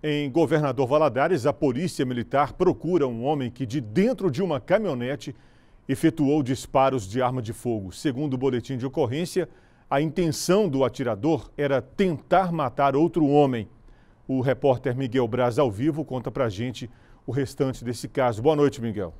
Em Governador Valadares, a polícia militar procura um homem que, de dentro de uma caminhonete, efetuou disparos de arma de fogo. Segundo o boletim de ocorrência, a intenção do atirador era tentar matar outro homem. O repórter Miguel Braz, ao vivo, conta pra gente o restante desse caso. Boa noite, Miguel.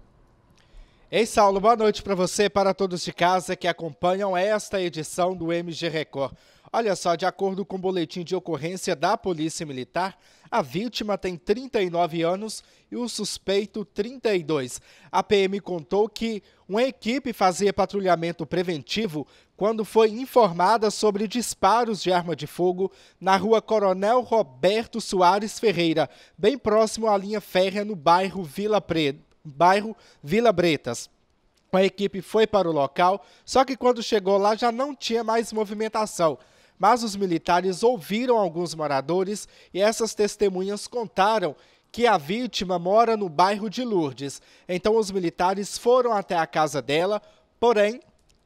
Ei, Saulo, boa noite para você e para todos de casa que acompanham esta edição do MG Record. Olha só, de acordo com o boletim de ocorrência da Polícia Militar, a vítima tem 39 anos e o suspeito 32. A PM contou que uma equipe fazia patrulhamento preventivo quando foi informada sobre disparos de arma de fogo na rua Coronel Roberto Soares Ferreira, bem próximo à linha férrea no bairro Vila, Pre... bairro Vila Bretas. A equipe foi para o local, só que quando chegou lá já não tinha mais movimentação mas os militares ouviram alguns moradores e essas testemunhas contaram que a vítima mora no bairro de Lourdes. Então os militares foram até a casa dela, porém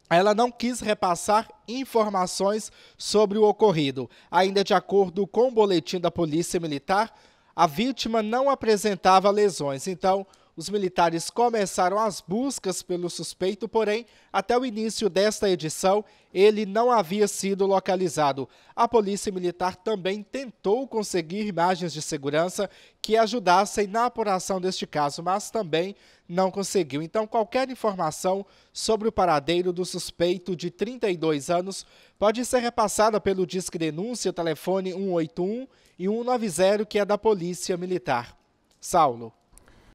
ela não quis repassar informações sobre o ocorrido. Ainda de acordo com o boletim da Polícia Militar, a vítima não apresentava lesões. Então, os militares começaram as buscas pelo suspeito, porém, até o início desta edição, ele não havia sido localizado. A Polícia Militar também tentou conseguir imagens de segurança que ajudassem na apuração deste caso, mas também não conseguiu. Então, qualquer informação sobre o paradeiro do suspeito de 32 anos pode ser repassada pelo Disque Denúncia, telefone 181 e 190, que é da Polícia Militar. Saulo.